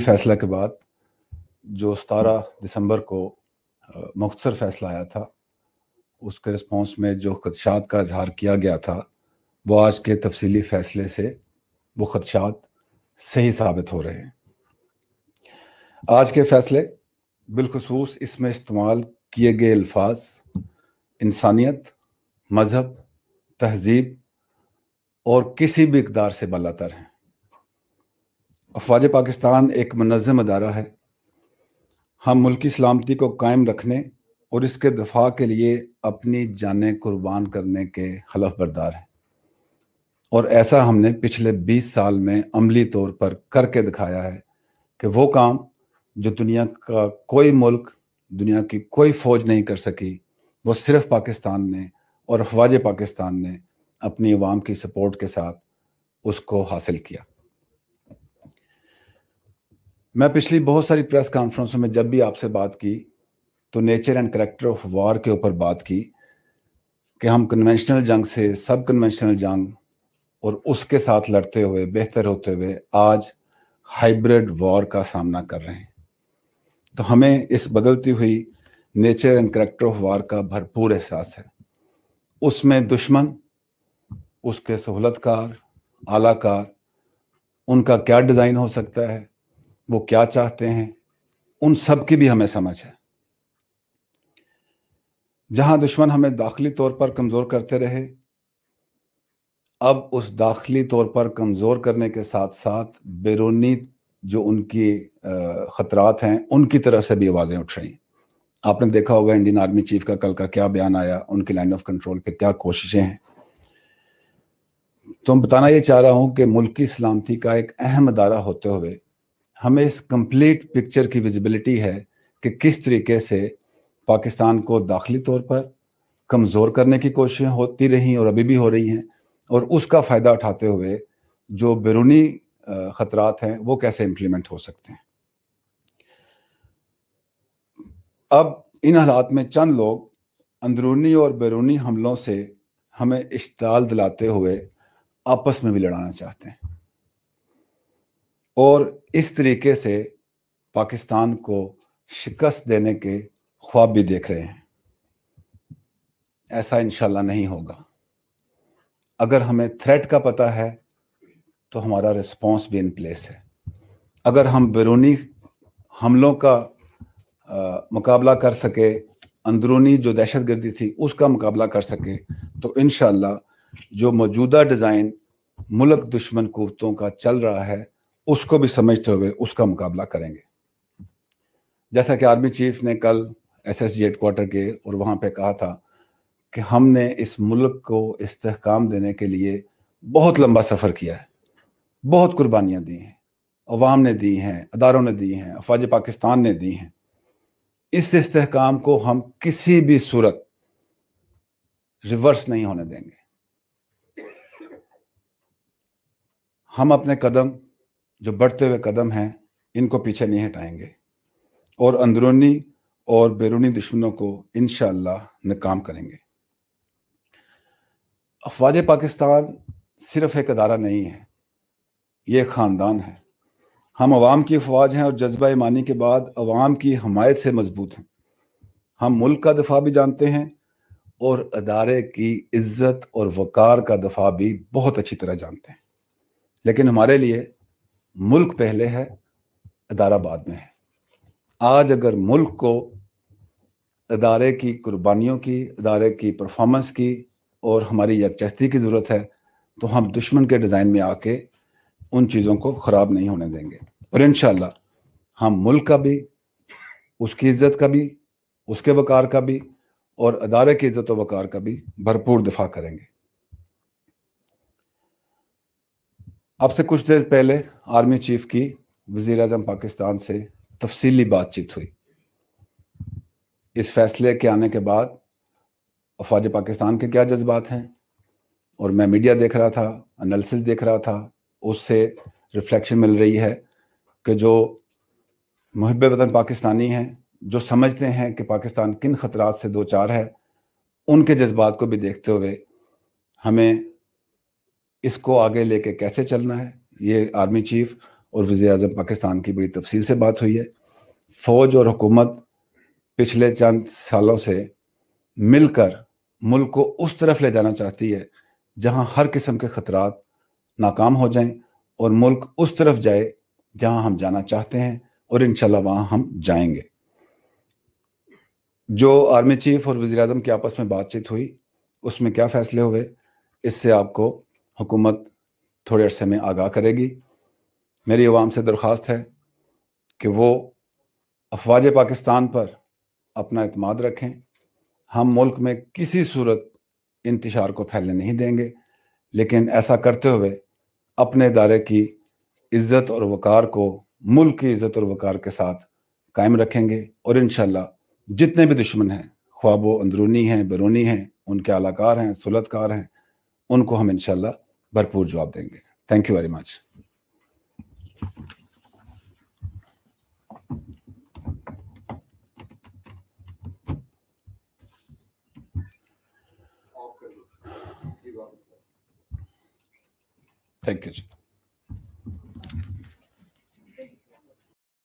فیصلہ کے بعد جو ستارہ دسمبر کو مختصر فیصلہ آیا تھا اس کے رسپانس میں جو خدشات کا اظہار کیا گیا تھا وہ آج کے تفصیلی فیصلے سے وہ خدشات صحیح ثابت ہو رہے ہیں آج کے فیصلے بالخصوص اس میں استعمال کیے گئے الفاظ انسانیت مذہب تہذیب اور کسی بھی اقدار سے بالاتر ہیں افواج پاکستان ایک منظم ادارہ ہے ہم ملکی سلامتی کو قائم رکھنے اور اس کے دفاع کے لیے اپنی جانیں قربان کرنے کے حلف بردار ہیں اور ایسا ہم نے پچھلے بیس سال میں عملی طور پر کر کے دکھایا ہے کہ وہ کام جو دنیا کا کوئی ملک دنیا کی کوئی فوج نہیں کر سکی وہ صرف پاکستان نے اور افواج پاکستان نے اپنی عوام کی سپورٹ کے ساتھ اس کو حاصل کیا میں پچھلی بہت ساری پریس کانفرنسوں میں جب بھی آپ سے بات کی تو nature and character of war کے اوپر بات کی کہ ہم کنونشنل جنگ سے سب کنونشنل جنگ اور اس کے ساتھ لڑتے ہوئے بہتر ہوتے ہوئے آج ہائبرڈ وار کا سامنا کر رہے ہیں تو ہمیں اس بدلتی ہوئی nature and character of war کا بھرپور احساس ہے اس میں دشمن اس کے سہولت کار اعلی کار ان کا کیا ڈیزائن ہو سکتا ہے وہ کیا چاہتے ہیں ان سب کی بھی ہمیں سمجھ ہے جہاں دشمن ہمیں داخلی طور پر کمزور کرتے رہے اب اس داخلی طور پر کمزور کرنے کے ساتھ ساتھ بیرونی جو ان کی خطرات ہیں ان کی طرح سے بھی آوازیں اٹھ رہی ہیں آپ نے دیکھا ہوگا انڈین آرمی چیف کا کل کا کیا بیان آیا ان کی لائن آف کنٹرول پہ کیا کوششیں ہیں میں بتانا یہ چاہ رہا ہوں کہ ملکی سلامتی کا ایک اہم ادارہ ہوتے ہوئے ہمیں اس کمپلیٹ پکچر کی ویزیبلٹی ہے کہ کس طریقے سے پاکستان کو داخلی طور پر کمزور کرنے کی کوششیں ہوتی رہی ہیں اور ابھی بھی ہو رہی ہیں اور اس کا فائدہ اٹھاتے ہوئے جو بیرونی خطرات ہیں وہ کیسے امپلیمنٹ ہو سکتے ہیں اب ان حالات میں چند لوگ اندرونی اور بیرونی حملوں سے ہمیں اشتعال دلاتے ہوئے آپس میں بھی لڑانا چاہتے ہیں اور اس طریقے سے پاکستان کو شکست دینے کے خواب بھی دیکھ رہے ہیں ایسا انشاءاللہ نہیں ہوگا اگر ہمیں تھریٹ کا پتہ ہے تو ہمارا ریسپانس بھی ان پلیس ہے اگر ہم بیرونی حملوں کا مقابلہ کر سکے اندرونی جو دہشت گردی تھی اس کا مقابلہ کر سکے تو انشاءاللہ جو موجودہ ڈیزائن ملک دشمن قوتوں کا چل رہا ہے اس کو بھی سمجھتے ہوئے اس کا مقابلہ کریں گے جیسا کہ آرمی چیف نے کل S S G headquarter کے اور وہاں پہ کہا تھا کہ ہم نے اس ملک کو استحکام دینے کے لیے بہت لمبا سفر کیا ہے بہت قربانیاں دی ہیں عوام نے دی ہیں اداروں نے دی ہیں افواج پاکستان نے دی ہیں اس استحکام کو ہم کسی بھی صورت ریورس نہیں ہونے دیں گے ہم اپنے قدم جو بڑھتے ہوئے قدم ہیں ان کو پیچھے نہیں ہٹائیں گے اور اندرونی اور بیرونی دشمنوں کو انشاءاللہ نکام ناکام کریں گے افواج پاکستان صرف ایک ادارہ نہیں ہے یہ خاندان ہے ہم عوام کی افواج ہیں اور جذبہ ایمانی کے بعد عوام کی حمایت سے مضبوط ہیں ہم ملک کا دفاع بھی جانتے ہیں اور ادارے کی عزت اور وقار کا دفاع بھی بہت اچھی طرح جانتے ہیں لیکن ہمارے لیے ملک پہلے ہے ادارہ بعد میں ہے آج اگر ملک کو ادارے کی قربانیوں کی ادارے کی پرفارمنس کی اور ہماری یکچہتی کی ضرورت ہے تو ہم دشمن کے ڈیزائن میں آ کے ان چیزوں کو خراب نہیں ہونے دیں گے اور انشاءاللہ ہم ملک کا بھی اس کی عزت کا بھی اس کے وقار کا بھی اور ادارے کی عزت و وقار کا بھی بھرپور دفاع کریں گے اب سے کچھ دیر پہلے آرمی چیف کی وزیر اعظم پاکستان سے تفصیلی بات چیت ہوئی اس فیصلے کے آنے کے بعد افواج پاکستان کے کیا جذبات ہیں اور میں میڈیا دیکھ رہا تھا انالسس دیکھ رہا تھا اس سے ریفلیکشن مل رہی ہے کہ جو محب وطن پاکستانی ہیں جو سمجھتے ہیں کہ پاکستان کن خطرات سے دو چار ہے ان کے جذبات کو بھی دیکھتے ہوئے ہمیں اس کو آگے لے کے کیسے چلنا ہے یہ آرمی چیف اور وزیر اعظم پاکستان کی بڑی تفصیل سے بات ہوئی ہے فوج اور حکومت پچھلے چند سالوں سے مل کر ملک کو اس طرف لے جانا چاہتی ہے جہاں ہر قسم کے خطرات ناکام ہو جائیں اور ملک اس طرف جائے جہاں ہم جانا چاہتے ہیں اور انشاءاللہ وہاں ہم جائیں گے جو آرمی چیف اور وزیر اعظم کی آپس میں بات چیت ہوئی اس میں کیا فیصلے ہوئے اس سے آپ کو حکومت تھوڑے عرصے میں آگاہ کرے گی میری عوام سے درخواست ہے کہ وہ افواج پاکستان پر اپنا اعتماد رکھیں ہم ملک میں کسی صورت انتشار کو پھیلنے نہیں دیں گے لیکن ایسا کرتے ہوئے اپنے ادارے کی عزت اور وقار کو ملک کی عزت اور وقار کے ساتھ قائم رکھیں گے اور انشاءاللہ جتنے بھی دشمن ہیں خواب و اندرونی ہیں بیرونی ہیں ان کے اعلی کار ہیں سولت کار ہیں ان کو ہم انشاءاللہ بھرپور جواب دیں گے thank you very much thank you G